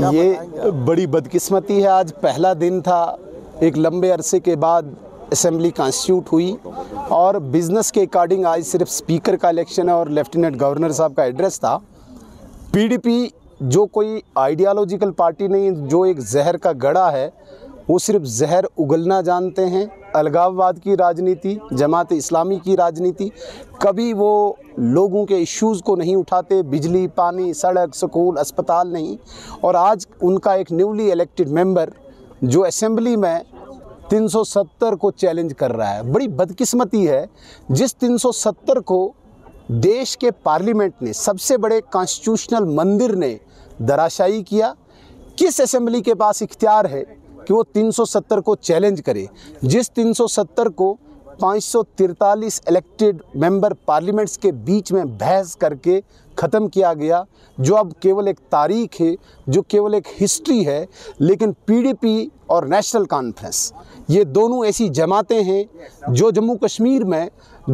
ये बड़ी बदकिस्मती है आज पहला दिन था एक लंबे अरसे के बाद असम्बली कॉन्स्टिट्यूट हुई और बिज़नेस के अकॉर्डिंग आज सिर्फ स्पीकर का इलेक्शन है और लेफ्टिनेंट गवर्नर साहब का एड्रेस था पीडीपी जो कोई आइडियालॉजिकल पार्टी नहीं जो एक जहर का गढ़ा है वो सिर्फ जहर उगलना जानते हैं अलगाववाद की राजनीति जमात इस्लामी की राजनीति कभी वो लोगों के इश्यूज़ को नहीं उठाते बिजली पानी सड़क स्कूल अस्पताल नहीं और आज उनका एक न्यूली इलेक्टेड मेंबर जो असेंबली में 370 को चैलेंज कर रहा है बड़ी बदकिस्मती है जिस 370 को देश के पार्लियामेंट ने सबसे बड़े कॉन्स्टिट्यूशनल मंदिर ने दराशाई किया किस असेंबली के पास इख्तियार है कि वो 370 को चैलेंज करे जिस 370 को 543 इलेक्टेड मेंबर पार्लियामेंट्स के बीच में बहस करके ख़त्म किया गया जो अब केवल एक तारीख है जो केवल एक हिस्ट्री है लेकिन पीडीपी और नेशनल कॉन्फ्रेंस ये दोनों ऐसी जमातें हैं जो जम्मू कश्मीर में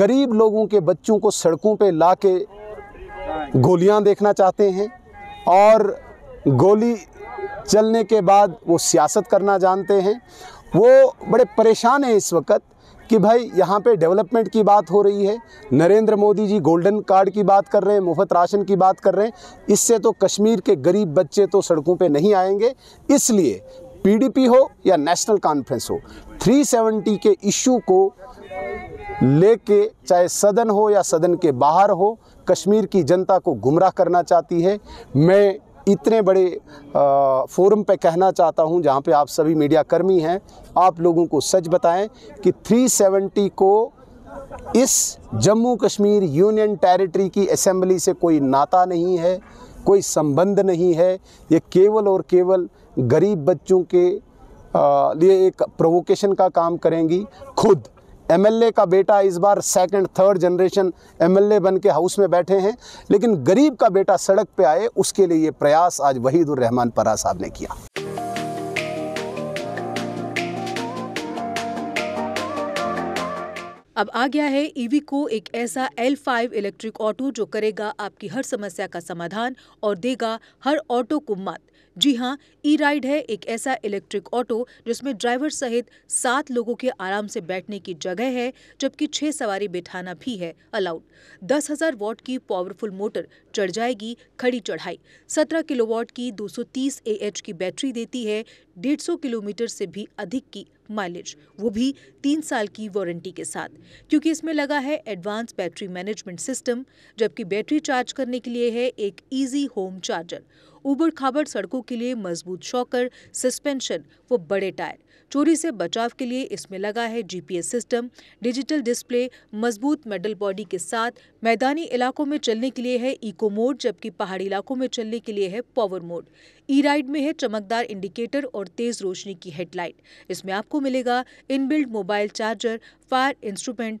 गरीब लोगों के बच्चों को सड़कों पे ला के गोलियाँ देखना चाहते हैं और गोली चलने के बाद वो सियासत करना जानते हैं वो बड़े परेशान हैं इस वक्त कि भाई यहाँ पे डेवलपमेंट की बात हो रही है नरेंद्र मोदी जी गोल्डन कार्ड की बात कर रहे हैं मुफ्त राशन की बात कर रहे हैं इससे तो कश्मीर के गरीब बच्चे तो सड़कों पे नहीं आएंगे इसलिए पीडीपी हो या नेशनल कॉन्फ्रेंस हो 370 के इशू को लेके चाहे सदन हो या सदन के बाहर हो कश्मीर की जनता को गुमराह करना चाहती है मैं इतने बड़े फोरम पे कहना चाहता हूं जहां पे आप सभी मीडिया कर्मी हैं आप लोगों को सच बताएं कि 370 को इस जम्मू कश्मीर यूनियन टेरिटरी की असेंबली से कोई नाता नहीं है कोई संबंध नहीं है ये केवल और केवल गरीब बच्चों के लिए एक प्रोवोकेशन का काम करेंगी खुद एमएलए का बेटा इस बार सेकंड थर्ड जनरेशन एमएलए बन के हाउस में बैठे हैं लेकिन गरीब का बेटा सड़क पे आए उसके लिए ये प्रयास आज वहीदुररहमान परा साहब ने किया अब आ गया है ईवी e को एक ऐसा L5 इलेक्ट्रिक ऑटो जो करेगा आपकी हर समस्या का समाधान और देगा हर ऑटो को मत जी हाँ ई राइड है एक ऐसा इलेक्ट्रिक ऑटो जिसमें ड्राइवर सहित सात लोगों के आराम से बैठने की जगह है जबकि छह सवारी बैठाना भी है अलाउड दस हजार वॉट की पावरफुल मोटर चढ़ जाएगी खड़ी चढ़ाई सत्रह किलोवाट की 230 एएच की बैटरी देती है 150 किलोमीटर से भी अधिक की माइलेज वो भी तीन साल की वारंटी के साथ क्योंकि इसमें लगा है एडवांस बैटरी मैनेजमेंट सिस्टम जबकि बैटरी चार्ज करने के लिए है एक ईजी होम चार्जर उबड़ खाबड़ सड़कों के लिए मजबूत शॉकर सस्पेंशन व बड़े टायर चोरी से बचाव के लिए इसमें लगा है जीपीएस सिस्टम डिजिटल डिस्प्ले मजबूत मेडल बॉडी के साथ मैदानी इलाकों में चलने के लिए है इको मोड जबकि पहाड़ी इलाकों में चलने के लिए है पावर मोड ई राइड में है चमकदार इंडिकेटर और तेज रोशनी की हेडलाइट इसमें आपको मिलेगा inbuilt mobile charger fire instrument